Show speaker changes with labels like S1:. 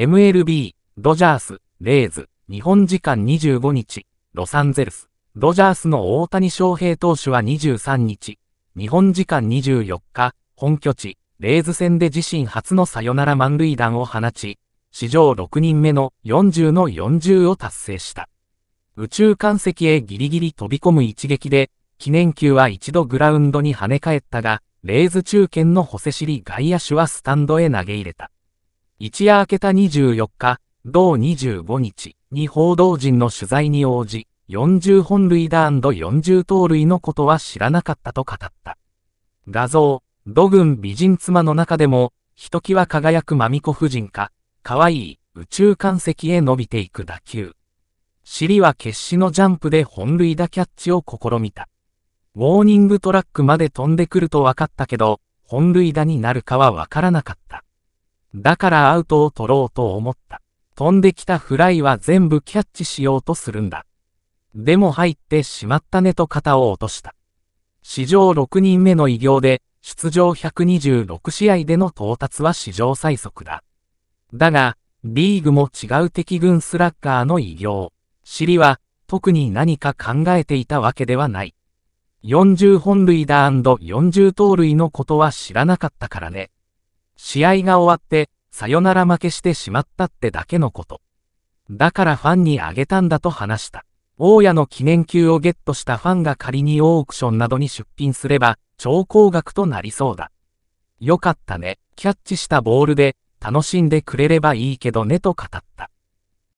S1: MLB、ドジャース、レイズ、日本時間25日、ロサンゼルス。ドジャースの大谷翔平投手は23日、日本時間24日、本拠地、レイズ戦で自身初のサヨナラ満塁弾を放ち、史上6人目の40の40を達成した。宇宙艦石へギリギリ飛び込む一撃で、記念球は一度グラウンドに跳ね返ったが、レイズ中堅のホセシリ外野手はスタンドへ投げ入れた。一夜明けた24日、同25日に報道陣の取材に応じ、40本塁打 &40 盗塁のことは知らなかったと語った。画像、土軍美人妻の中でも、ひときわ輝くマミコ夫人か、かわい宇宙艦石へ伸びていく打球。尻は決死のジャンプで本塁打キャッチを試みた。ウォーニングトラックまで飛んでくると分かったけど、本塁打になるかは分からなかった。だからアウトを取ろうと思った。飛んできたフライは全部キャッチしようとするんだ。でも入ってしまったねと肩を落とした。史上6人目の偉業で、出場126試合での到達は史上最速だ。だが、リーグも違う敵軍スラッガーの偉業。尻は、特に何か考えていたわけではない。40本塁打 &40 盗塁のことは知らなかったからね。試合が終わって、さよなら負けしてしまったってだけのこと。だからファンにあげたんだと話した。大家の記念級をゲットしたファンが仮にオークションなどに出品すれば、超高額となりそうだ。よかったね、キャッチしたボールで、楽しんでくれればいいけどねと語った。